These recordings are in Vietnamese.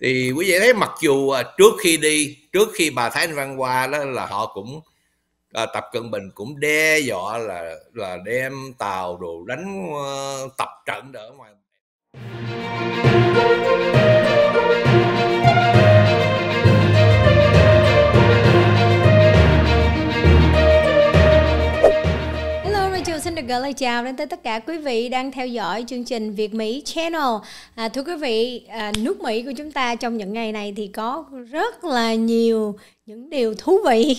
thì quý vị thấy mặc dù à, trước khi đi trước khi bà Thái Anh Văn qua đó là họ cũng à, tập cận bình cũng đe dọa là là đem tàu đồ đánh uh, tập trận ở ngoài xin được gửi lời chào đến tới tất cả quý vị đang theo dõi chương trình Việt Mỹ Channel. À, thưa quý vị, à, nước Mỹ của chúng ta trong những ngày này thì có rất là nhiều những điều thú vị.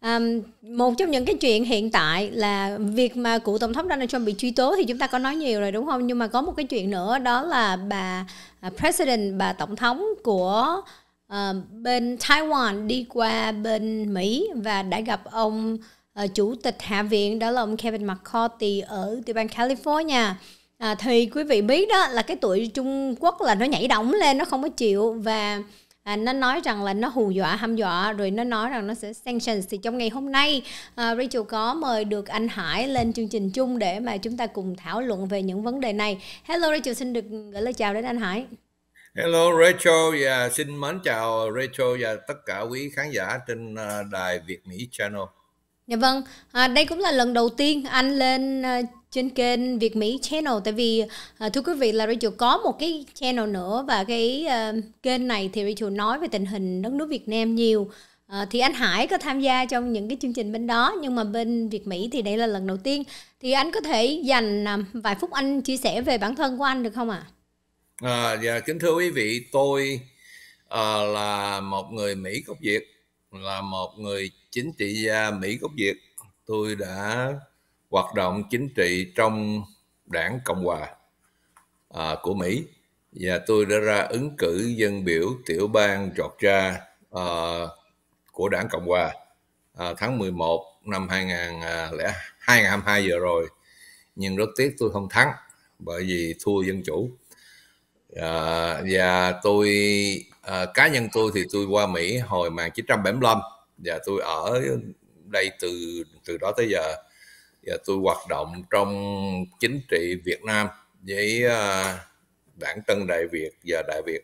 À, một trong những cái chuyện hiện tại là việc mà cựu tổng thống Donald Trump bị truy tố thì chúng ta có nói nhiều rồi đúng không? Nhưng mà có một cái chuyện nữa đó là bà à, president, bà tổng thống của à, bên Taiwan đi qua bên Mỹ và đã gặp ông uh, chủ tịch hạ viện đó là ông Kevin McCarthy ở tiểu bang California à, thì quý vị biết đó là cái tuổi Trung Quốc là nó nhảy động lên nó không có chịu và À, nó nói rằng là nó hù dọa hăm dọa rồi nó nói rằng nó sẽ sanctions thì trong ngày hôm nay à, Rachel có mời được anh Hải lên chương trình chung để mà chúng ta cùng thảo luận về những vấn đề này Hello Rachel xin được gửi lời chào đến anh Hải Hello Rachel và yeah, xin mến chào Rachel và tất cả quý khán giả trên đài Việt Mỹ Channel Dạ vâng, à, đây cũng là lần đầu tiên anh lên à, trên kênh Việt Mỹ Channel tại vì à, thưa quý vị là Rachel có một cái channel nữa và cái à, kênh này thì Rachel nói về tình hình đất nước Việt Nam nhiều. À, thì anh Hải có tham gia trong những cái chương trình bên đó nhưng mà bên Việt Mỹ thì đây là lần đầu tiên. Thì anh có thể dành à, vài phút anh chia sẻ về bản thân của anh được không ạ? À? À, dạ kính thưa quý vị, tôi à, là một người Mỹ gốc Việt là một người chính trị gia à, Mỹ gốc Việt. Tôi đã hoạt động chính trị trong đảng Cộng hòa à, của Mỹ và tôi đã ra ứng cử dân biểu tiểu bang Georgia à, của đảng Cộng hòa à, tháng 11 năm 2022 giờ à, rồi nhưng rất tiếc tôi không thắng bởi vì thua dân chủ à, và tôi à, cá nhân tôi thì tôi qua Mỹ hồi 1975 và dạ, tôi ở đây từ từ đó tới giờ và dạ, tôi hoạt động trong chính trị Việt Nam với à, đảng Tân Đại Việt và Đại Việt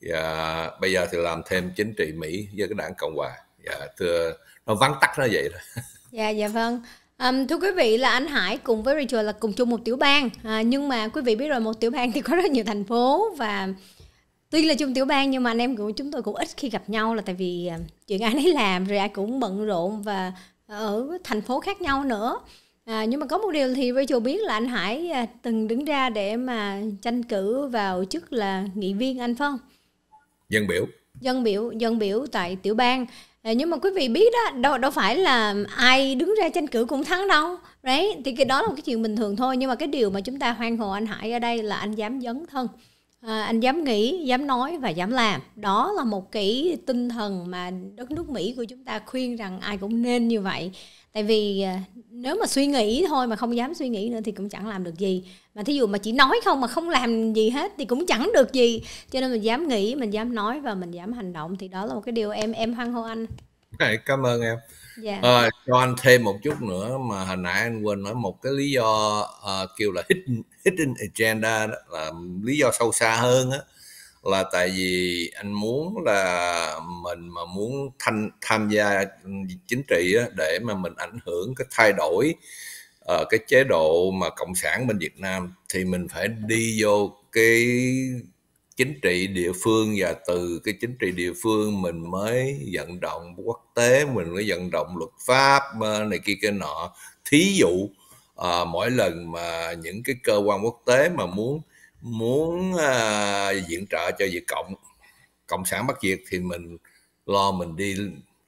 và dạ, bây giờ thì làm thêm chính trị Mỹ với cái đảng Cộng hòa và thưa nó vắn tắt nó vậy đó dạ dạ vâng Um, thưa quý vị là anh Hải cùng với Rachel là cùng chung một tiểu bang à, nhưng mà quý vị biết rồi một tiểu bang thì có rất nhiều thành phố và tuy là chung tiểu bang nhưng mà anh em của chúng tôi cũng ít khi gặp nhau là tại vì à, chuyện ai nấy làm rồi ai cũng bận rộn và ở thành phố khác nhau nữa À, nhưng mà có một điều thì Rachel biết là anh Hải à, từng đứng ra để mà tranh cử vào chức là nghị viên anh Phong Dân biểu. Dân biểu, dân biểu tại tiểu bang. À, nhưng mà quý vị biết đó, đâu đâu phải là ai đứng ra tranh cử cũng thắng đâu. Đấy, thì cái đó là một cái chuyện bình thường thôi. Nhưng mà cái điều mà chúng ta hoan hồ anh Hải ở đây là anh dám dấn thân à, anh dám nghĩ dám nói và dám làm đó là một cái tinh thần mà đất nước mỹ của chúng ta khuyên rằng ai cũng nên như vậy tại vì à, nếu mà suy nghĩ thôi mà không dám suy nghĩ nữa thì cũng chẳng làm được gì mà thí dụ mà chỉ nói không mà không làm gì hết thì cũng chẳng được gì cho nên mình dám nghĩ mình dám nói và mình dám hành động thì đó là một cái điều em em hoan hô anh okay, cảm ơn em dạ. à, cho anh thêm một chút nữa mà hồi nãy anh quên nói một cái lý do uh, kêu là hidden, hidden agenda đó, là lý do sâu xa hơn đó, là tại vì anh muốn là mình mà muốn tham tham gia chính trị đó, để mà mình ảnh hưởng cái thay đổi uh, cái chế độ mà cộng sản bên Việt Nam thì mình phải đi vô cái chính trị địa phương và từ cái chính trị địa phương mình mới vận động quốc tế mình mới vận động luật pháp ờ, này kia kia nọ thí dụ à, mỗi lần mà những cái cơ quan quốc tế mà muốn muốn à, ờ, diện trợ cho Việt cộng cộng sản Bắc Việt thì mình lo mình đi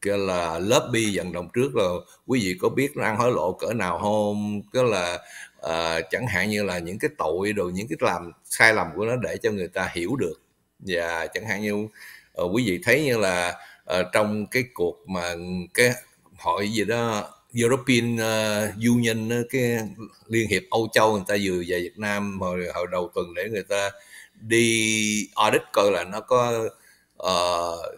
cái là lobby vận động trước rồi quý vị có biết nó ăn hối lộ cỡ nào không cái là à, chẳng hạn như là những cái tội rồi những cái làm sai lầm của nó để cho người ta hiểu được và chẳng hạn như uh, quý vị thấy như là uh, trong cái cuộc mà cái hội gì đó European Union cái liên hiệp Âu Châu người ta vừa về Việt Nam hồi hồi đầu tuần để người ta đi audit coi là nó có uh,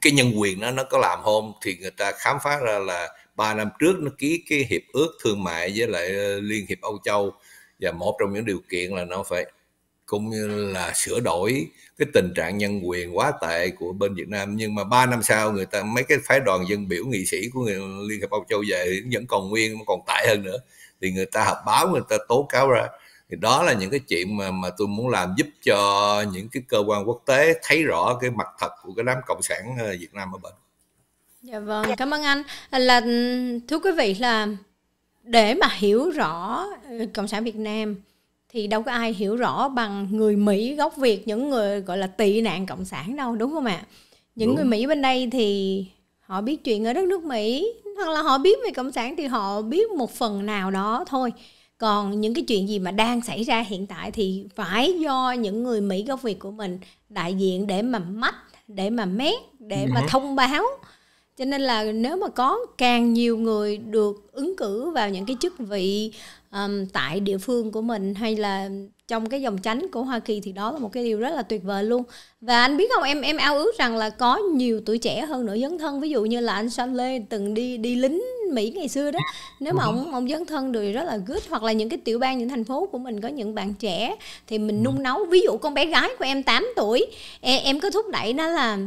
cái nhân quyền nó nó có làm không thì người ta khám phá ra là ba năm trước nó ký cái hiệp ước thương mại với lại ờ, liên hiệp Âu Châu và một trong những điều kiện là nó phải cũng như là sửa đổi cái tình trạng nhân quyền quá tệ của bên Việt Nam nhưng mà ba năm sau người ta mấy cái phái đoàn dân biểu nghị sĩ của người Liên hiệp Âu Châu về vẫn còn nguyên còn tệ hơn nữa thì người ta họp báo người ta tố cáo ra thì đó là những cái chuyện mà mà tôi muốn làm giúp cho những cái cơ quan quốc tế thấy rõ cái mặt thật của cái đám cộng sản ờ, Việt Nam ở bên Dạ vâng, dạ. cảm ơn anh. Là thưa quý vị là để mà hiểu rõ ờ, cộng sản Việt Nam thì đâu có ai hiểu rõ bằng người Mỹ gốc Việt những người gọi là tị nạn cộng sản đâu đúng không ạ? Những đúng. người Mỹ bên đây thì họ biết chuyện ở đất nước Mỹ hoặc là họ biết về cộng sản thì họ biết một phần nào đó thôi. Còn những cái chuyện gì mà đang xảy ra hiện tại thì phải do những người Mỹ gốc Việt của mình đại diện để mà mách, để mà mét, để mà ừ thông báo cho nên là nếu mà có càng nhiều người được ứng cử vào những cái chức vị um, tại địa phương của mình hay là trong cái dòng chánh của Hoa Kỳ thì đó là một cái điều rất là tuyệt vời luôn và anh biết không em em ao ước rằng là có nhiều tuổi trẻ hơn nữa dấn thân ví dụ như là anh Sơn Lê từng đi đi lính Mỹ ngày xưa đó nếu mà ừ ông ông dấn thân được rất là good hoặc là những cái tiểu bang những thành phố của mình có những bạn trẻ thì mình ừ. nung nấu ví dụ con bé gái của em 8 tuổi em, em có thúc đẩy nó là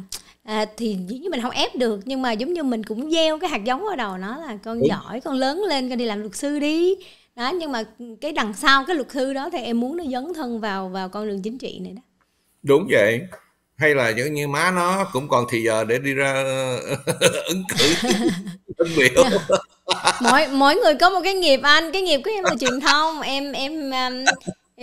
à, thì giống như mình không ép được nhưng mà giống như mình cũng gieo cái hạt giống ở đầu nó là con Đúng. giỏi con lớn lên con đi làm luật sư đi đó nhưng mà cái đằng sau cái luật sư đó thì em muốn nó dấn thân vào vào con đường chính trị này đó đúng vậy hay là giống như má nó cũng còn thì giờ để đi ra ờ, ứng cử ứng biểu dạ. mỗi mỗi người có một cái nghiệp anh cái nghiệp của em là truyền thông em em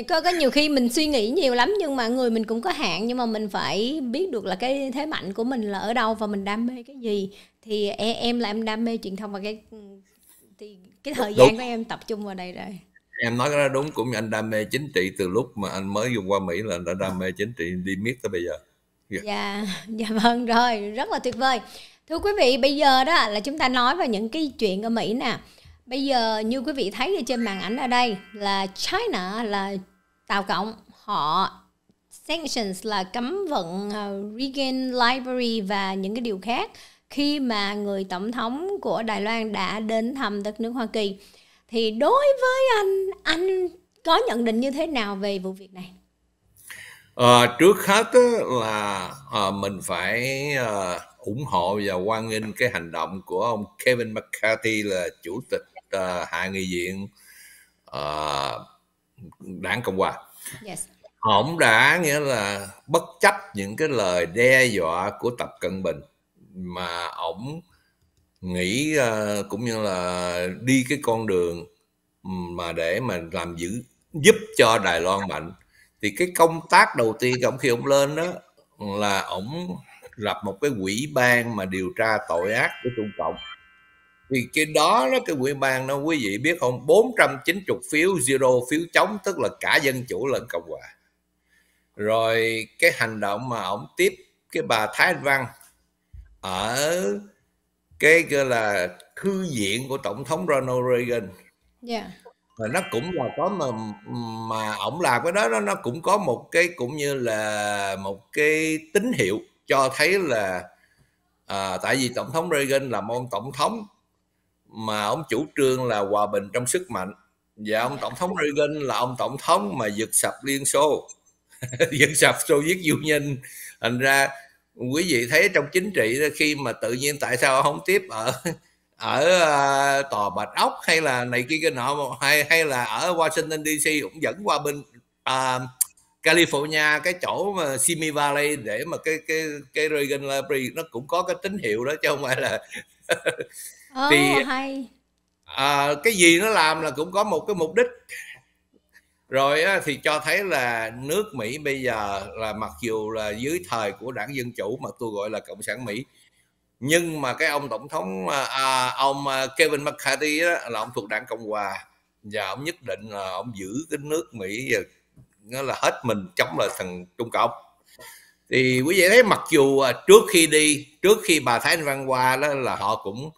có có nhiều khi mình suy nghĩ nhiều lắm nhưng mà người mình cũng có hạn nhưng mà mình phải biết được là cái thế mạnh của mình là ở đâu và mình đam mê cái gì thì e, em, là em đam mê truyền thông và cái thì cái thời gian của em tập trung vào đây rồi em nói ra đúng cũng như anh đam mê chính trị từ lúc mà anh mới dùng qua mỹ là đã đam mê chính trị đi miết tới bây giờ yeah. dạ dạ, dạ vâng rồi rất là tuyệt vời thưa quý vị bây giờ đó là chúng ta nói về những cái chuyện ở mỹ nè Bây giờ như quý vị thấy ở trên màn ảnh ở đây là China là Tàu Cộng họ sanctions là cấm vận ờ, Regan Library và những cái điều khác khi mà người tổng thống của Đài Loan đã đến thăm đất nước Hoa Kỳ thì đối với anh anh có nhận định như thế nào về vụ việc này? À, trước hết là à, mình phải à, ủng hộ và hoan nghênh cái hành động của ông Kevin McCarthy là chủ tịch uh, ờ, hạ nghị viện uh, ờ, đảng cộng hòa yes. ông đã nghĩa là bất chấp những cái lời đe dọa của tập cận bình mà ổng nghĩ uh, cũng như là đi cái con đường mà để mà làm giữ giúp cho Đài Loan mạnh thì cái công tác đầu tiên ông khi ông lên đó là ổng lập một cái quỹ ban mà điều tra tội ác của Trung Cộng thì trên đó nó cái quỹ ban nó quý vị biết không 490 phiếu zero phiếu chống tức là cả dân chủ lẫn cộng hòa rồi cái hành động mà ông tiếp cái bà Thái Anh Văn ở cái gọi là thư viện của tổng thống Ronald Reagan yeah. Dạ. và nó cũng là có mà mà ông làm cái đó nó cũng có một cái cũng như là một cái tín hiệu cho thấy là à, tại vì tổng thống Reagan làm ông tổng thống mà ông chủ trương là hòa bình trong sức mạnh và ông tổng thống Reagan là ông tổng thống mà giật sập Liên Xô giật sập Xô viết du nhân thành ra quý vị thấy trong chính trị khi mà tự nhiên tại sao không tiếp ở ở uh, tòa bạch ốc hay là này kia cái nọ hay hay là ở Washington DC cũng dẫn qua bên uh, à, California cái chỗ mà Simi Valley để mà cái cái cái Reagan Library nó cũng có cái tín hiệu đó chứ không phải là oh, thì hay. À, cái gì nó làm là cũng có một cái mục đích rồi á, thì cho thấy là nước Mỹ bây giờ là mặc dù là dưới thời của đảng dân chủ mà tôi gọi là cộng sản Mỹ nhưng mà cái ông tổng thống à, à ông à, Kevin McCarthy đó, là ông thuộc đảng cộng hòa và ông nhất định là ông giữ cái nước Mỹ nó là hết mình chống lại thằng Trung Cộng thì quý vị thấy mặc dù à, trước khi đi trước khi bà Thái Anh Văn qua đó là họ cũng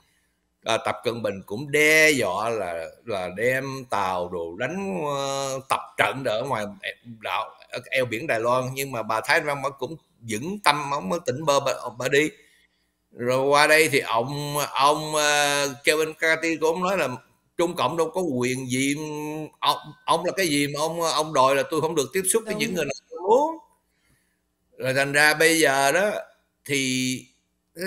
à, tập cận bình cũng đe dọa là là đem tàu đồ đánh uh, tập trận ở ngoài đảo eo biển đài loan nhưng mà bà thái văn cũng vững tâm ông mới tỉnh bơ bà, bà đi rồi qua đây thì ông ông uh, Kevin Carty cũng nói là Trung Cộng đâu có quyền gì ông ông là cái gì mà ông ông đòi là tôi không được tiếp xúc với những người nào muốn rồi thành ra bây giờ đó thì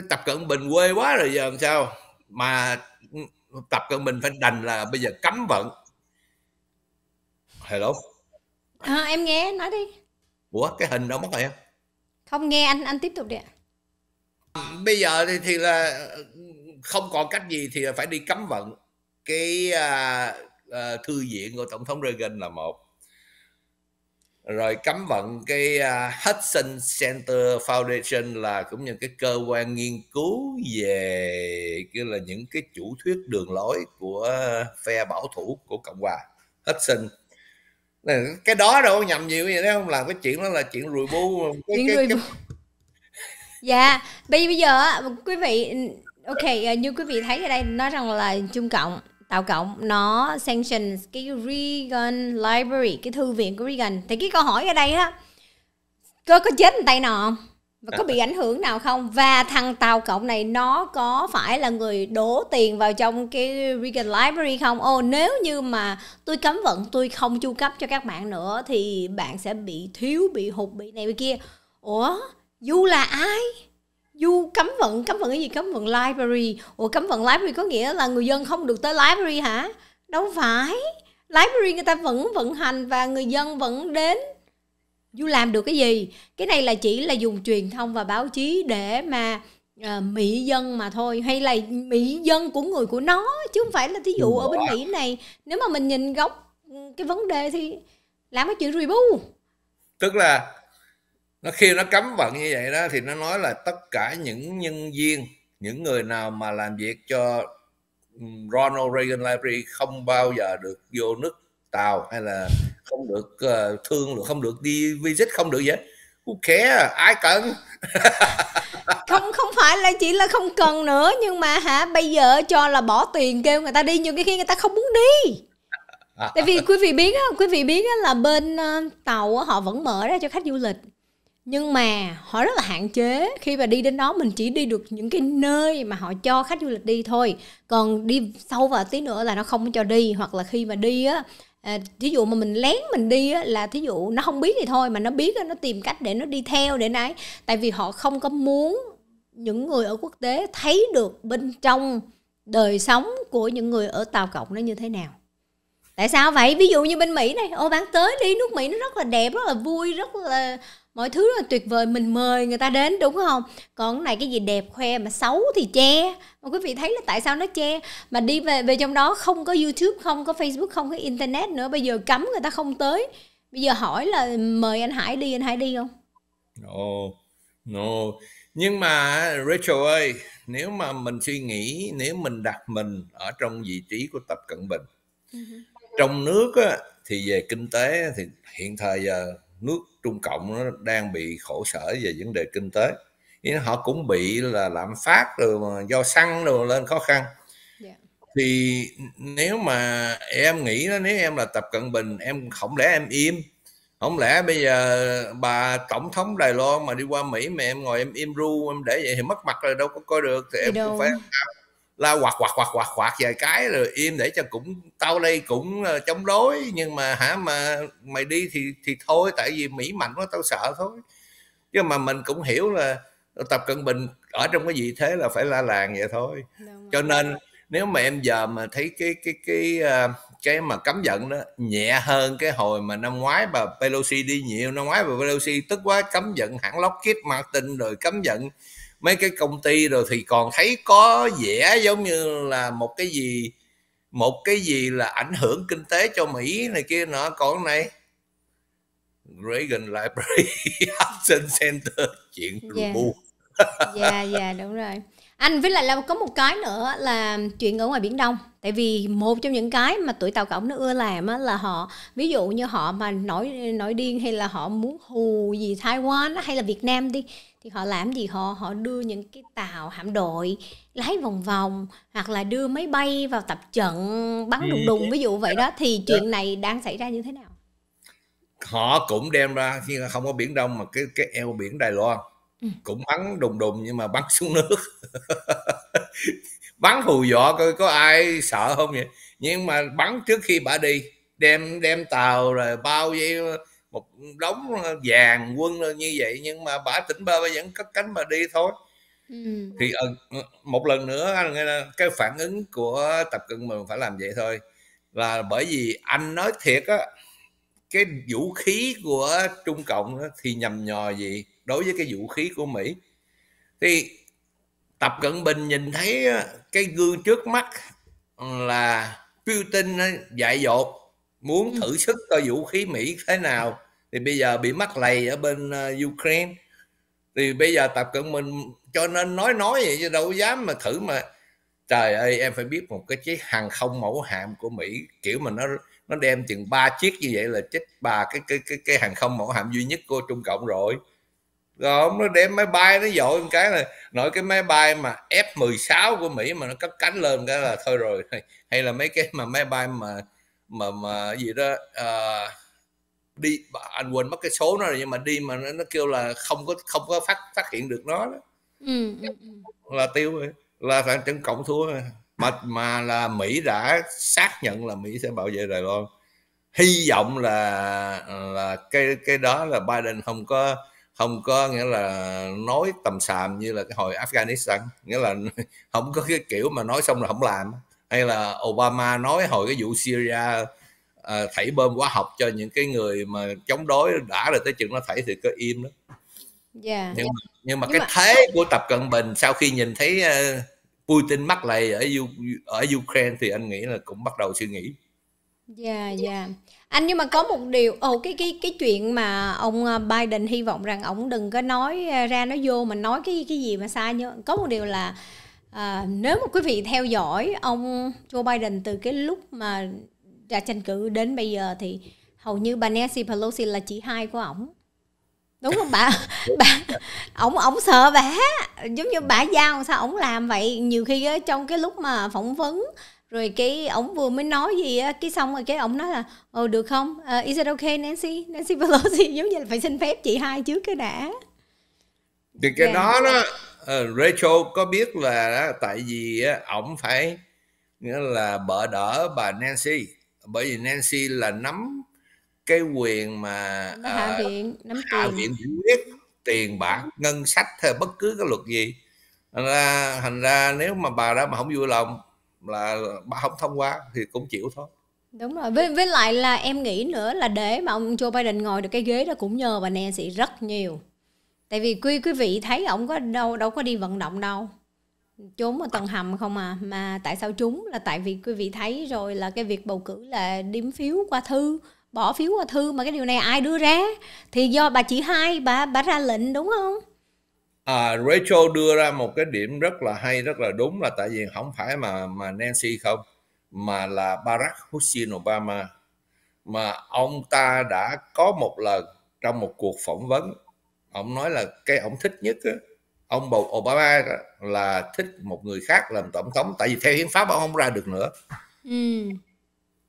Tập Cận Bình quê quá rồi giờ làm sao mà tập cận bình phải đành là bây giờ cấm vận hello à, em nghe nói đi ủa cái hình đâu mất rồi em không nghe anh anh tiếp tục đi ạ bây giờ thì, thì là không còn cách gì thì phải đi cấm vận cái à, à, thư viện của tổng thống Reagan là một rồi cấm vận cái uh, Hudson Center Foundation là cũng như cái cơ quan nghiên cứu về cái là những cái chủ thuyết đường lối của phe bảo thủ của cộng hòa Hudson cái đó đâu nhầm nhiều vậy đấy không làm cái chuyện đó là chuyện rùi bu cái, chuyện cái, rùi cái... dạ bây bây giờ quý vị ừ, ok à, như quý vị thấy ở đây nói rằng là trung cộng tạo cộng nó sanction cái Reagan Library cái thư viện của Reagan thì cái câu hỏi ở đây á có có chết tay nào và có bị à. ảnh hưởng nào không và thằng tàu cộng này nó có phải là người đổ tiền vào trong cái Reagan Library không ô nếu như mà tôi cấm vận tôi không chu cấp cho các bạn nữa thì bạn sẽ bị thiếu bị hụt bị này bị kia ủa du là ai du cấm vận cấm vận cái gì cấm vận library ủa cấm vận library có nghĩa là người dân không được tới library hả đâu phải library người ta vẫn vận hành và người dân vẫn đến du làm được cái gì cái này là chỉ là dùng truyền thông và báo chí để mà uh, mỹ dân mà thôi hay là mỹ dân của người của nó chứ không phải là thí dụ ở bên mỹ này nếu mà mình nhìn gốc ừ, cái vấn đề thì làm cái chuyện review tức là nó khi nó cấm vận như vậy đó thì nó nói là tất cả những nhân viên những người nào mà làm việc cho Ronald Reagan Library không bao giờ được vô nước Tàu hay là không được uh, thương được không được đi visit không được vậy hết who care ai cần không không phải là chỉ là không cần nữa nhưng mà hả bây giờ cho là bỏ tiền kêu người ta đi nhưng cái khi người ta không muốn đi tại vì quý vị biết quý vị biết là bên ờ, tàu họ vẫn mở ra cho khách du lịch nhưng mà họ rất là hạn chế khi mà đi đến đó mình chỉ đi được những cái nơi mà họ cho khách du lịch đi thôi còn đi sâu vào tí nữa là nó không cho đi hoặc là khi mà đi á à, thí dụ mà mình lén mình đi á, là thí dụ nó không biết thì thôi mà nó biết á, nó tìm cách để nó đi theo để nấy tại vì họ không có muốn những người ở quốc tế thấy được bên trong đời sống của những người ở tàu cộng nó như thế nào tại sao vậy ví dụ như bên mỹ này ô bạn tới đi nước mỹ nó rất là đẹp rất là vui rất là mọi thứ rất là tuyệt vời mình mời người ta đến đúng không còn cái này cái gì đẹp khoe mà xấu thì che mà quý vị thấy là tại sao nó che mà đi về về trong đó không có youtube không có facebook không có internet nữa bây giờ cấm người ta không tới bây giờ hỏi là mời anh hải đi anh hải đi không no no nhưng mà rachel ơi nếu mà mình suy nghĩ nếu mình đặt mình ở trong vị trí của tập cận bình ừ trong nước á, thì về kinh tế thì hiện thời giờ nước Trung Cộng nó đang bị khổ sở về vấn đề kinh tế nhưng họ cũng bị là lạm phát rồi mà do xăng rồi lên khó khăn yeah. Dạ. thì nếu mà em nghĩ đó nếu em là Tập Cận Bình em không lẽ em im không lẽ bây giờ bà tổng thống Đài Loan mà đi qua Mỹ mà em ngồi em im ru em để vậy thì mất mặt rồi đâu có coi được thì, em đâu. cũng phải la quạt quạt quạt quạt quạt vài cái rồi im để cho cũng tao đây cũng ờ, chống đối nhưng mà hả mà mày đi thì thì thôi tại vì mỹ mạnh quá tao sợ thôi chứ mà mình cũng hiểu là tập cận bình ở trong cái vị thế là phải la làng vậy thôi cho nên nếu mà em giờ mà thấy cái cái cái ờ, cái mà cấm giận đó nhẹ hơn cái hồi mà năm ngoái bà Pelosi đi nhiều năm ngoái bà Pelosi tức quá cấm giận hãng Lockheed Martin rồi cấm giận mấy cái công ty rồi thì còn thấy có vẻ giống như là một cái gì một cái gì là ảnh hưởng kinh tế cho Mỹ này kia nọ còn này Reagan Library Hudson Center chuyện yeah. bu dạ dạ đúng rồi anh với lại là có một cái nữa là chuyện ở ngoài biển đông tại vì một trong những cái mà tuổi tàu cổng nó ưa làm á là họ ví dụ như họ mà nổi nổi điên hay là họ muốn hù gì Taiwan hay là Việt Nam đi thì họ làm gì họ họ đưa những cái tàu hạm đội lái vòng vòng hoặc là đưa máy bay vào tập trận bắn đùng đùng ví dụ vậy đó thì chuyện dạ. này đang xảy ra như thế nào họ cũng đem ra khi không có biển đông mà cái cái eo biển đài loan ừ. cũng bắn đùng đùng nhưng mà bắn xuống nước bắn hù dọa coi có ai sợ không vậy nhưng mà bắn trước khi bà đi đem đem tàu rồi bao giấy một đống vàng quân như vậy nhưng mà bả tỉnh bơ vẫn cất cánh mà đi thôi ừ. thì ờ, một lần nữa anh nghe cái phản ứng của tập cận mình phải làm vậy thôi là bởi vì anh nói thiệt á cái vũ khí của trung cộng thì nhầm nhò gì đối với cái vũ khí của mỹ thì tập cận bình nhìn thấy cái gương trước mắt là Putin dại dột muốn ừ. thử sức coi vũ khí Mỹ thế nào thì bây giờ bị mắc lầy ở bên ờ, Ukraine thì bây giờ tập cận mình cho nên nói nói vậy chứ đâu dám mà thử mà trời ơi em phải biết một cái chiếc hàng không mẫu hạm của Mỹ kiểu mà nó nó đem chừng ba chiếc như vậy là chết bà cái cái cái cái hàng không mẫu hạm duy nhất của Trung Cộng rồi rồi nó đem máy bay nó dội một cái này nội cái máy bay mà F-16 của Mỹ mà nó cất cánh lên cái là thôi rồi hay là mấy cái mà máy bay mà mà mà gì đó à, đi anh quên mất cái số nó rồi nhưng mà đi mà nó, nó kêu là không có không có phát phát hiện được nó đó. Ừ, ừ, ừ. là tiêu rồi là thằng trận cộng thua rồi mà mà là Mỹ đã xác nhận là Mỹ sẽ bảo vệ Đài Loan hy vọng là là cái cái đó là Biden không có không có nghĩa là nói tầm xàm như là cái hồi Afghanistan nghĩa là không có cái kiểu mà nói xong là không làm hay là Obama nói hồi cái vụ Syria à, thảy bơm hóa học cho những cái người mà chống đối đã rồi tới chừng nó thảy thì cứ im đó yeah. Dạ. nhưng, yeah. Mà, nhưng mà nhưng cái mà... thế của Tập Cận Bình sau khi nhìn thấy uh, Putin mắc lầy ở u ở Ukraine thì anh nghĩ là cũng bắt đầu suy nghĩ Dạ yeah, dạ. Anh nhưng mà có một điều ồ oh, cái cái cái chuyện mà ông ờ, Biden hy vọng rằng ông đừng có nói ra nó vô mà nói cái cái gì mà sai nhớ. Có một điều là à, nếu mà quý vị theo dõi ông Joe Biden từ cái lúc mà ra tranh cử đến bây giờ thì hầu như bà Nancy Pelosi là chị hai của ổng đúng không bà bà ổng ổng sợ bà giống như bà giao sao ổng làm vậy nhiều khi á, trong cái lúc mà phỏng vấn rồi cái ổng vừa mới nói gì á cái xong rồi cái ổng nói là ồ ờ, được không uh, is it okay Nancy Nancy Pelosi giống như là phải xin phép chị hai trước cái đã thì cái yeah. Dạ. đó đó Ờ, Rachel có biết là tại vì ổng phải nghĩa là bợ đỡ bà Nancy bởi vì Nancy là nắm cái quyền mà hạ uh, viện nắm hạ tiền. viện quyết tiền bạc ngân sách hay bất cứ cái luật gì thành ra thành ra nếu mà bà đó mà không vui lòng là bà không thông qua thì cũng chịu thôi đúng rồi với với lại là em nghĩ nữa là để mà ông Joe Biden ngồi được cái ghế đó cũng nhờ bà Nancy rất nhiều tại vì quý quý vị thấy ông có đâu đâu có đi vận động đâu trốn ở tầng hầm không à mà tại sao trúng là tại vì quý vị thấy rồi là cái việc bầu cử là điểm phiếu qua thư bỏ phiếu qua thư mà cái điều này ai đưa ra thì do bà chị hai bà bà ra lệnh đúng không à, Rachel đưa ra một cái điểm rất là hay rất là đúng là tại vì không phải mà mà Nancy không mà là Barack Hussein Obama mà ông ta đã có một lần trong một cuộc phỏng vấn ông nói là cái ông thích nhất đó, ông bầu Obama đó, là thích một người khác làm tổng thống tại vì theo hiến pháp ông không ra được nữa ừ.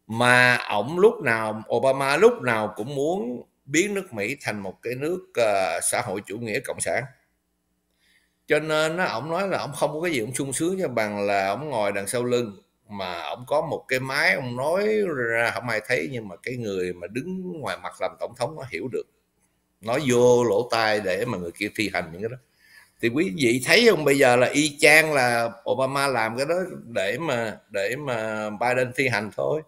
mà ông lúc nào Obama lúc nào cũng muốn biến nước Mỹ thành một cái nước uh, xã hội chủ nghĩa cộng sản cho nên nó ông nói là ông không có cái gì ông sung sướng cho bằng là ông ngồi đằng sau lưng mà ông có một cái máy ông nói ra không ai thấy nhưng mà cái người mà đứng ngoài mặt làm tổng thống nó hiểu được nói vô lỗ tai để mà người kia thi hành những cái đó thì quý vị thấy không bây giờ là y chang là Obama làm cái đó để mà để mà Biden thi hành thôi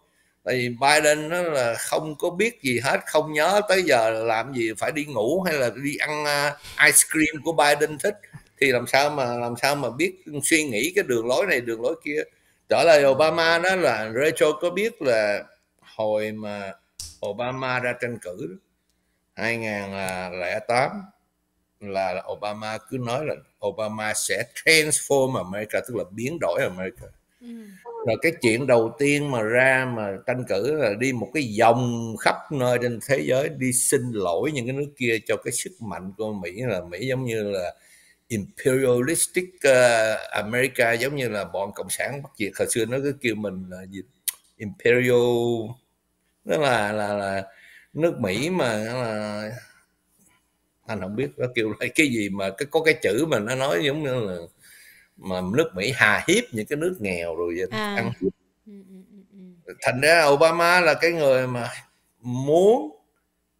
tại vì Biden nó là không có biết gì hết không nhớ tới giờ làm gì phải đi ngủ hay là đi ăn à, ice cream của Biden thích thì làm sao mà làm sao mà biết suy nghĩ cái đường lối này đường lối kia trở lại Obama đó là Rachel có biết là hồi mà Obama ra tranh cử đó, 2008 là Obama cứ nói là Obama sẽ transform America tức là biến đổi America ừ. rồi cái chuyện đầu tiên mà ra mà tranh cử là đi một cái vòng khắp nơi trên thế giới đi xin lỗi những cái nước kia cho cái sức mạnh của Mỹ là Mỹ giống như là imperialistic ờ, America giống như là bọn cộng sản bắt Việt hồi xưa nó cứ kêu mình là gì imperial đó là là là nước mỹ mà là ờ, anh không biết nó kêu lại cái gì mà cái có cái chữ mà nó nói giống như là mà nước mỹ hà hiếp những cái nước nghèo rồi vậy à. ăn ừ, ừ, ừ, thành ra Obama là cái người mà muốn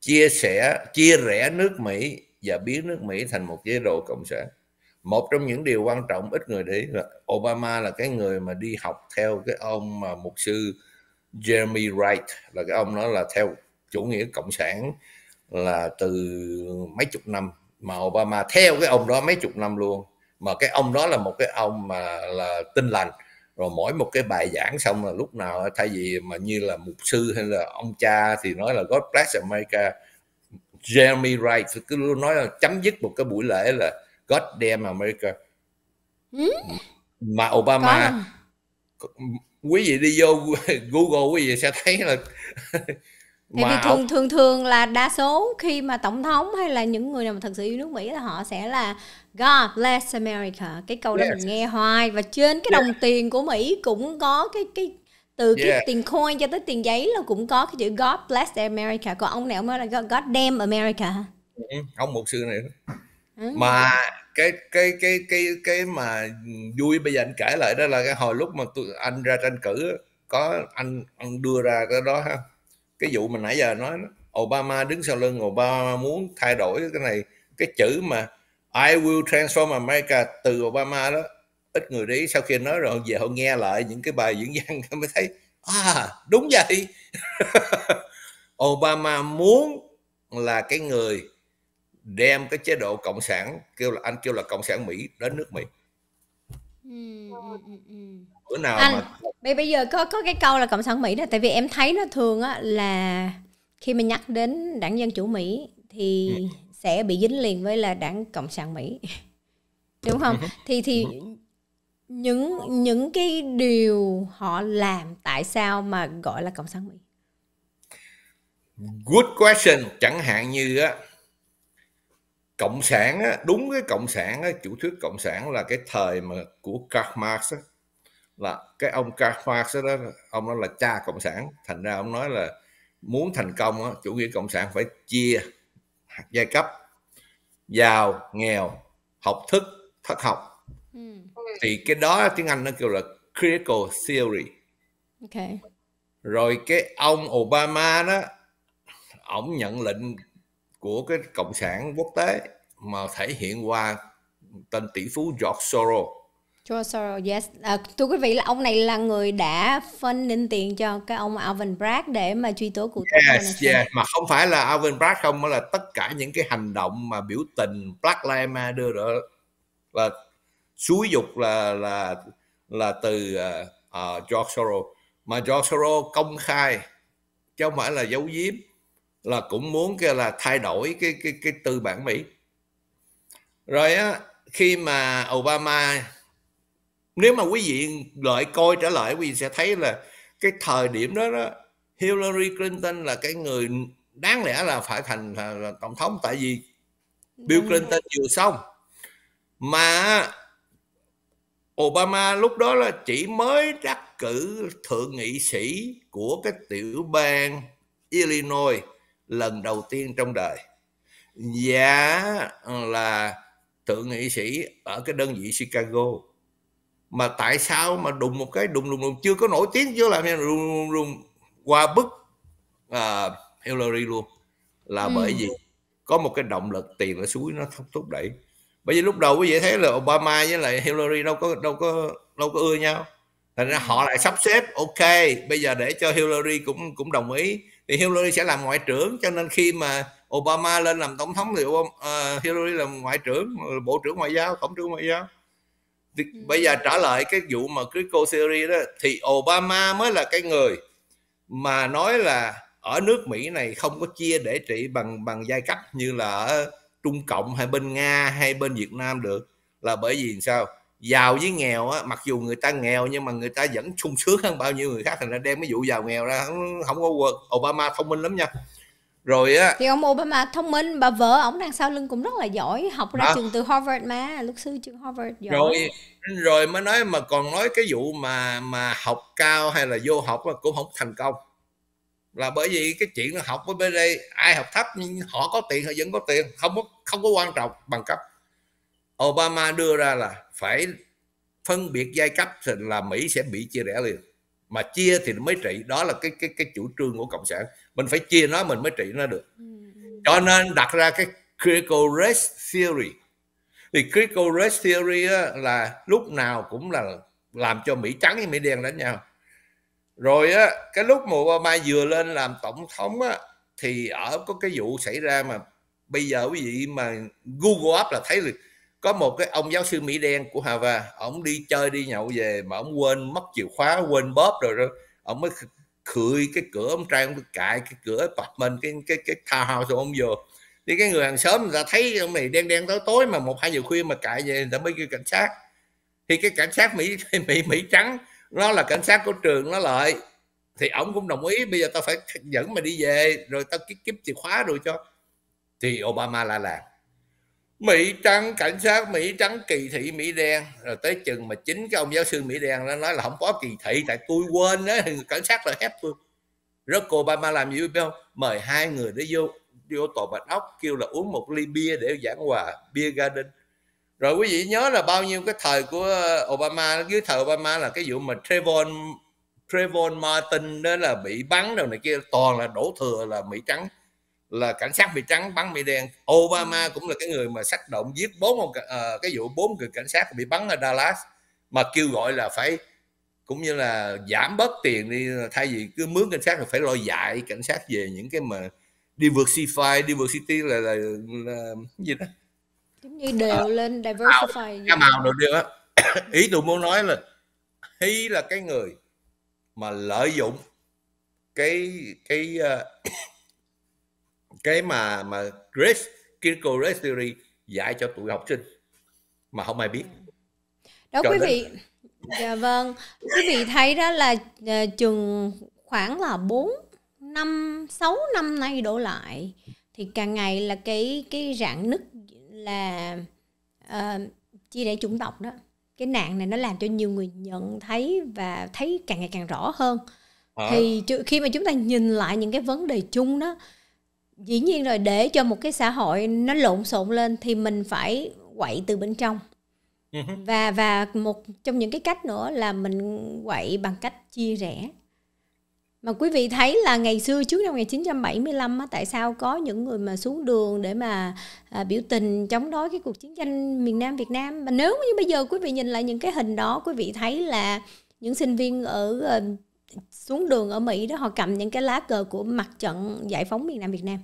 chia sẻ chia rẽ nước Mỹ và biến nước Mỹ thành một chế độ cộng sản một trong những điều quan trọng ít người để ý là Obama là cái người mà đi học theo cái ông mà mục sư Jeremy Wright là cái ông đó là theo chủ nghĩa cộng sản là từ mấy chục năm mà Obama theo cái ông đó mấy chục năm luôn mà cái ông đó là một cái ông mà là tinh lành rồi mỗi một cái bài giảng xong là lúc nào thay vì mà như là mục sư hay là ông cha thì nói là God bless America Jeremy Wright cứ luôn nói là chấm dứt một cái buổi lễ là God damn America hmm? mà Obama quý vị đi vô Google quý vị sẽ thấy là Tại vì thường thường thường là đa số khi mà tổng thống hay là những người nào mà thật sự yêu nước Mỹ là họ sẽ là God bless America. Cái câu yes. đó mình nghe hoài và trên cái đồng yes. tiền của Mỹ cũng có cái cái từ yeah. cái tiền coin cho tới tiền giấy là cũng có cái chữ God bless America. Còn ông này ông nói là God, damn America. Ừ, ông một sư này. Ừ. Mà cái cái cái cái cái mà vui bây giờ anh kể lại đó là cái hồi lúc mà tụi anh ra tranh cử có anh anh đưa ra cái đó ha cái vụ mình nãy giờ nói Obama đứng sau lưng Obama muốn thay đổi cái này cái chữ mà I will transform America từ Obama đó ít người để sau khi nói rồi về họ nghe lại những cái bài diễn văn mới thấy à đúng vậy Obama muốn là cái người đem cái chế độ cộng sản kêu là anh kêu là cộng sản Mỹ đến nước Mỹ bữa nào anh... mà bây bây giờ có có cái câu là cộng sản mỹ đó tại vì em thấy nó thường á là khi mình nhắc đến đảng dân chủ mỹ thì ừ. sẽ bị dính liền với là đảng cộng sản mỹ đúng không ừ. thì thì những những cái điều họ làm tại sao mà gọi là cộng sản mỹ good question chẳng hạn như á cộng sản á, đúng cái cộng sản á, chủ thuyết cộng sản là cái thời mà của Karl Marx á, là cái ông Marx đó ông đó là cha cộng sản thành ra ông nói là muốn thành công đó, chủ nghĩa cộng sản phải chia giai cấp giàu nghèo học thức thất học ừ. thì cái đó tiếng Anh nó kêu là critical theory okay. rồi cái ông Obama đó ông nhận lệnh của cái cộng sản quốc tế mà thể hiện qua tên tỷ phú George Soros George Soros, yes. À, thưa quý vị là ông này là người đã phân ninh tiền cho cái ông Alvin Bragg để mà truy tố cụ yes, Donald Mà không phải là Alvin Bragg không, mà là tất cả những cái hành động mà biểu tình Black Lives Matter đó là xúi dục là là là từ uh, George Soros. Mà George Soros công khai chứ không phải là giấu giếm là cũng muốn cái là thay đổi cái cái cái tư bản Mỹ. Rồi á khi mà Obama nếu mà quý vị lại coi trở lại quý vị sẽ thấy là cái thời điểm đó, đó Hillary Clinton là cái người đáng lẽ là phải thành là, là tổng thống tại vì Bill Clinton vừa xong mà Obama lúc đó là chỉ mới đắc cử thượng nghị sĩ của cái tiểu bang Illinois lần đầu tiên trong đời và là thượng nghị sĩ ở cái đơn vị Chicago mà tại sao mà đùng một cái đùng đùng đùng chưa có nổi tiếng chưa làm đùng đùng đùng qua bức uh, Hillary luôn là ừ. bởi vì có một cái động lực tiền ở suối nó không thúc đẩy bởi vì lúc đầu quý vị thấy là Obama với lại Hillary đâu có đâu có đâu có ưa nhau thành ra họ lại sắp xếp ok bây giờ để cho Hillary cũng cũng đồng ý thì Hillary sẽ làm ngoại trưởng cho nên khi mà Obama lên làm tổng thống thì à, Hillary làm ngoại trưởng bộ trưởng ngoại giao tổng trưởng ngoại giao thì ừ. bây giờ trả lại cái vụ mà critical theory đó thì Obama mới là cái người mà nói là ở nước Mỹ này không có chia để trị bằng bằng giai cấp như là ở Trung Cộng hay bên Nga hay bên Việt Nam được là bởi vì sao giàu với nghèo á mặc dù người ta nghèo nhưng mà người ta vẫn sung sướng hơn bao nhiêu người khác thành ra đem cái vụ giàu nghèo ra không, không có quật Obama thông minh lắm nha rồi á thì ông Obama thông minh bà vợ ông đằng sau lưng cũng rất là giỏi học ra à. trường từ Harvard mà luật sư trường Harvard giỏi rồi rồi mới nói mà còn nói cái vụ mà mà học cao hay là vô học mà cũng không thành công là bởi vì cái chuyện là học ở bên đây ai học thấp nhưng họ có tiền họ vẫn có tiền không có không có quan trọng bằng cấp Obama đưa ra là phải phân biệt giai cấp thì là Mỹ sẽ bị chia rẽ liền mà chia thì mới trị đó là cái cái cái chủ trương của cộng sản mình phải chia nó mình mới trị nó được ừ, ừ. cho nên đặt ra cái critical race theory thì critical race theory á, là lúc nào cũng là làm cho mỹ trắng với mỹ đen đánh nhau rồi á cái lúc mà Obama vừa lên làm tổng thống á thì ở có cái vụ xảy ra mà bây giờ quý vị mà Google up là thấy được có một cái ông giáo sư Mỹ đen của Harvard ông đi chơi đi nhậu về mà ông quên mất chìa khóa quên bóp rồi rồi ông mới khửi cái cửa ông trai ông cạy cái cửa mình cái cái cái townhouse rồi ông vô đi cái người hàng xóm người ta thấy ông này đen đen tối tối mà một hai giờ khuya mà cãi về người ta mới kêu cảnh sát thì cái cảnh sát mỹ mỹ mỹ trắng nó là cảnh sát của trường nó lợi thì ổng cũng đồng ý bây giờ tao phải dẫn mày đi về rồi tao kiếm, kiếm chìa khóa rồi cho thì obama la làng Mỹ trắng cảnh sát Mỹ trắng kỳ thị Mỹ đen rồi tới chừng mà chính cái ông giáo sư Mỹ đen nó nói là không có kỳ thị tại tôi quên đó cảnh sát là ép tôi rất Obama làm gì biết không mời hai người để vô vô tòa bạch ốc kêu là uống một ly bia để giảng hòa bia garden rồi quý vị nhớ là bao nhiêu cái thời của Obama dưới thời Obama là cái vụ mà Trayvon Trayvon Martin đó là bị bắn rồi này kia toàn là đổ thừa là Mỹ trắng là cảnh sát bị trắng bắn bị đen Obama ừ. cũng là cái người mà sách động giết bốn ông uh, cái vụ bốn người cảnh sát bị bắn ở Dallas mà kêu gọi là phải cũng như là giảm bớt tiền đi thay vì cứ mướn cảnh sát là phải lo dạy cảnh sát về những cái mà đi đi vượt vượt diversity là là, là gì đó giống như đều à, lên diversify cái màu được á ý tôi muốn nói là ý là cái người mà lợi dụng cái cái uh, cái mà mà Grace Critical Race Theory dạy cho tụi học sinh mà không ai biết đó Trời quý đất. vị dạ vâng quý vị thấy đó là ờ, chừng khoảng là bốn năm sáu năm nay đổ lại thì càng ngày là cái cái rạn nứt là uh, chia rẽ chủng tộc đó cái nạn này nó làm cho nhiều người nhận thấy và thấy càng ngày càng rõ hơn à. thì khi mà chúng ta nhìn lại những cái vấn đề chung đó dĩ nhiên rồi để cho một cái xã hội nó lộn xộn lên thì mình phải quậy từ bên trong ừ và và một trong những cái cách nữa là mình quậy bằng cách chia rẽ mà quý vị thấy là ngày xưa trước năm 1975 á, tại sao có những người mà xuống đường để mà à, biểu tình chống đối cái cuộc chiến tranh miền Nam Việt Nam mà nếu như bây giờ quý vị nhìn lại những cái hình đó quý vị thấy là những sinh viên ở ờ, xuống đường ở Mỹ đó họ cầm những cái lá cờ của mặt trận giải phóng miền Nam Việt Nam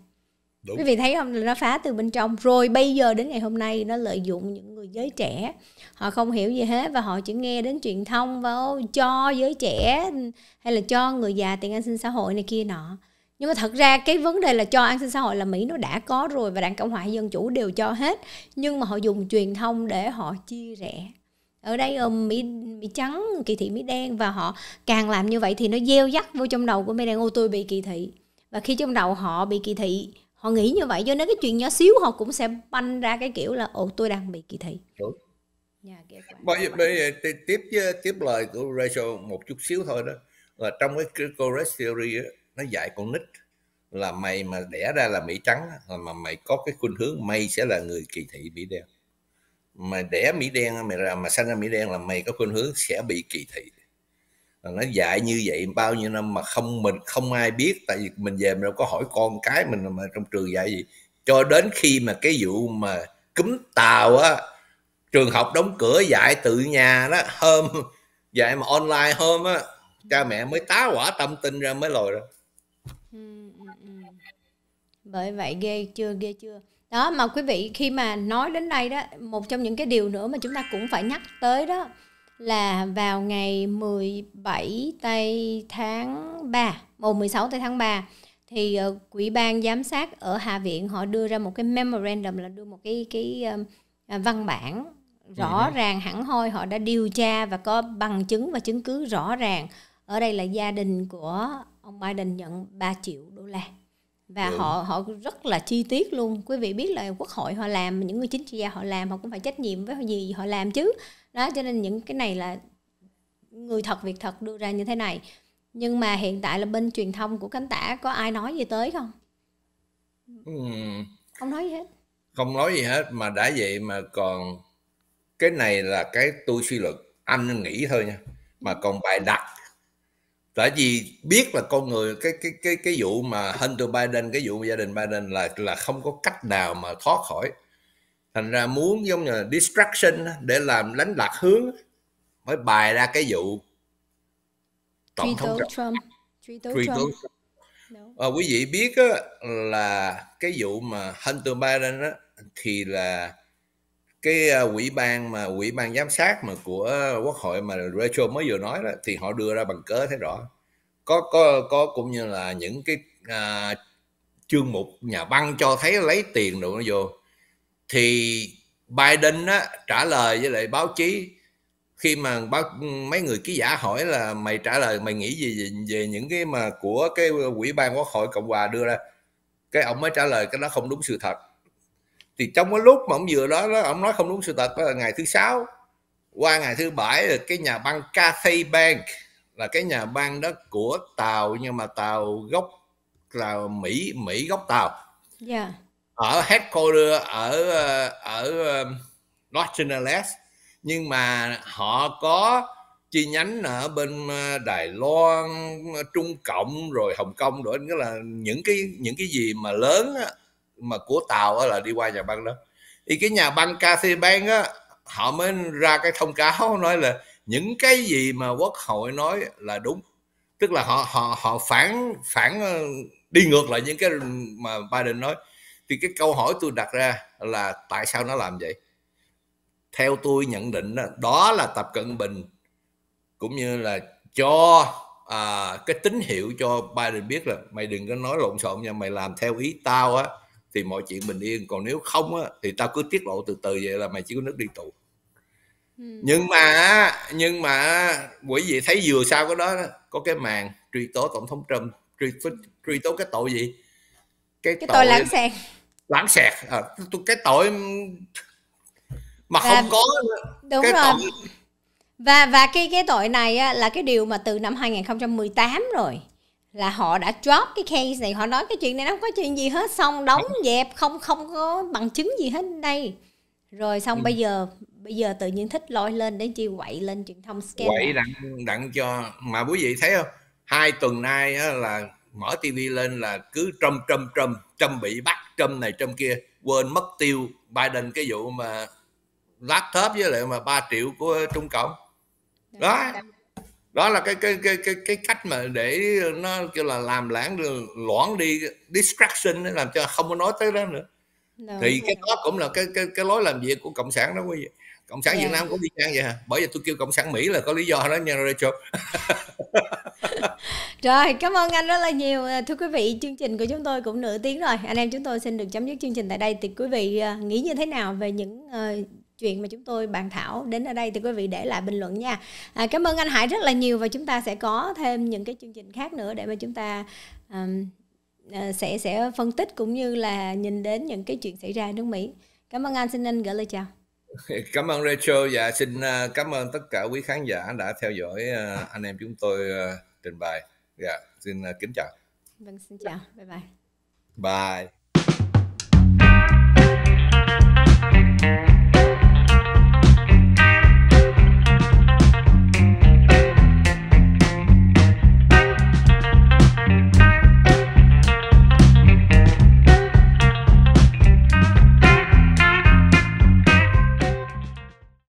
Đúng. quý vị thấy không là nó phá từ bên trong rồi bây giờ đến ngày hôm nay nó lợi dụng những người giới trẻ họ không hiểu gì hết và họ chỉ nghe đến truyền thông và ô, cho giới trẻ hay là cho người già tiền an sinh xã hội này kia nọ nhưng mà thật ra cái vấn đề là cho an sinh xã hội là mỹ nó đã có rồi và đảng cộng hòa dân chủ đều cho hết nhưng mà họ dùng truyền thông để họ chia rẽ ở đây ở ờ, mỹ mỹ trắng kỳ thị mỹ đen và họ càng làm như vậy thì nó gieo dắt vô trong đầu của mỹ đen ô tôi bị kỳ thị và khi trong đầu họ bị kỳ thị họ nghĩ như vậy cho nên cái chuyện nhỏ xíu họ cũng sẽ banh ra cái kiểu là ồ tôi đang bị kỳ thị đúng yeah, bây giờ tiếp tiếp lời của Rachel một chút xíu thôi đó là trong cái critical race theory đó, nó dạy con nít là mày mà đẻ ra là mỹ trắng là mà mày có cái khuynh hướng mày sẽ là người kỳ thị mỹ đen mà đẻ mỹ đen mày ra mà sanh ra mỹ đen là mày có khuynh hướng sẽ bị kỳ thị nó dạy như vậy bao nhiêu năm mà không mình không ai biết tại vì mình về mình đâu có hỏi con cái mình mà trong trường dạy gì cho đến khi mà cái vụ mà cúm tàu á trường học đóng cửa dạy tự nhà đó hôm dạy mà online hôm á cha mẹ mới tá quả tâm tin ra mới lồi ra ừ, ừ, ừ. bởi vậy ghê chưa ghê chưa đó mà quý vị khi mà nói đến đây đó một trong những cái điều nữa mà chúng ta cũng phải nhắc tới đó là vào ngày 17 tây tháng 3 mùng 16 tây tháng 3 thì ờ, quỹ ban giám sát ở hạ viện họ đưa ra một cái memorandum là đưa một cái cái ờ, văn bản rõ ừ. ràng hẳn hoi họ đã điều tra và có bằng chứng và chứng cứ rõ ràng ở đây là gia đình của ông Biden nhận 3 triệu đô la và ừ. họ họ rất là chi tiết luôn quý vị biết là quốc hội họ làm những người chính trị gia họ làm họ cũng phải trách nhiệm với gì họ làm chứ đó cho nên những cái này là người thật việc thật đưa ra như thế này nhưng mà hiện tại là bên truyền thông của cánh tả có ai nói gì tới không ừ. không nói gì hết không nói gì hết mà đã vậy mà còn cái này là cái tôi suy luận anh nghĩ thôi nha mà còn bài đặt tại vì biết là con người cái cái cái cái vụ mà Hunter Biden cái vụ gia đình Biden là là không có cách nào mà thoát khỏi thành ra muốn giống như là distraction để làm đánh lạc hướng mới bài ra cái vụ tổng thống Trump, Trump. truy tố Trump. Trump. À, quý vị biết á, là cái vụ mà Hunter Biden á, thì là cái ờ, quỹ ban mà quỹ ban giám sát mà của quốc hội mà Rachel mới vừa nói đó thì họ đưa ra bằng cớ thấy rõ có có có cũng như là những cái à, chương mục nhà băng cho thấy lấy tiền đồ nó vô thì Biden á, trả lời với lại báo chí khi mà báo mấy người ký giả hỏi là mày trả lời mày nghĩ gì về, về những cái mà của cái quỹ ban quốc hội cộng hòa đưa ra cái ông mới trả lời cái đó không đúng sự thật thì trong cái lúc mà ông vừa đó, ông nói không đúng sự thật là ngày thứ sáu qua ngày thứ bảy là cái nhà băng Cathay Bank là cái nhà băng đó của tàu nhưng mà tàu gốc là Mỹ Mỹ gốc tàu yeah. Dạ. ở headquarter ở ờ, ở ờ, Los Angeles nhưng mà họ có chi nhánh ở bên ờ, Đài Loan Trung Cộng rồi Hồng Kông rồi nghĩa là những cái những cái gì mà lớn mà của tàu là đi qua nhà băng đó thì cái nhà băng KCBank á họ mới ra cái thông cáo nói là những cái gì mà quốc hội nói là đúng tức là họ họ họ phản phản ờ, đi ngược lại những cái mà Biden nói thì cái câu hỏi tôi đặt ra là tại sao nó làm vậy theo tôi nhận định đó, đó là tập cận bình cũng như là cho à, cái tín hiệu cho Biden biết là mày đừng có nói lộn xộn nha mày làm theo ý tao á thì mọi chuyện bình yên còn nếu không á, thì tao cứ tiết lộ từ từ vậy là mày chỉ có nước đi tù ừ. nhưng mà nhưng mà quý vị thấy vừa sau cái đó có cái màn truy tố tổng thống trump truy, truy tố cái tội gì cái, cái tội, tội lãng xẹt lãng xẹt à, cái tội mà và, không có đúng cái rồi tội... và và cái cái tội này á, là cái điều mà từ năm 2018 rồi là họ đã drop cái case này họ nói cái chuyện này nó không có chuyện gì hết xong đóng dạ. dẹp không không có bằng chứng gì hết đây rồi xong ừ. bây giờ bây giờ tự nhiên thích lôi lên để chi quậy lên truyền thông scam quậy đặng đặng cho mà quý vị thấy không hai tuần nay á, là mở tivi lên là cứ trâm trâm trâm trâm bị bắt trâm này trâm kia quên mất tiêu Biden cái vụ mà laptop với lại mà 3 triệu của Trung Cộng dạ, đó đó là cái cái cái cái cái cách mà để nó kêu là làm lãng loãng đi distraction để làm cho không có nói tới đó nữa Đúng thì rồi. cái đó cũng là cái cái cái lối làm việc của cộng sản đó quý vị cộng sản yeah. việt dạ. nam có đi ngang vậy hả bởi vì tôi kêu cộng sản mỹ là có lý do đó nha rachel rồi cảm ơn anh rất là nhiều à, thưa quý vị chương trình của chúng tôi cũng nửa tiếng rồi anh em chúng tôi xin được chấm dứt chương trình tại đây thì quý vị à, nghĩ như thế nào về những ờ, chuyện mà chúng tôi bàn thảo đến ở đây thì quý vị để lại bình luận nha à, cảm ơn anh Hải rất là nhiều và chúng ta sẽ có thêm những cái chương trình khác nữa để mà chúng ta um, sẽ sẽ phân tích cũng như là nhìn đến những cái chuyện xảy ra nước Mỹ cảm ơn anh xin anh gửi lời chào cảm ơn Rachel và xin ờ, cảm ơn tất cả quý khán giả đã theo dõi ờ, anh em chúng tôi trình bày dạ yeah, xin kính chào vâng xin chào bye bye bye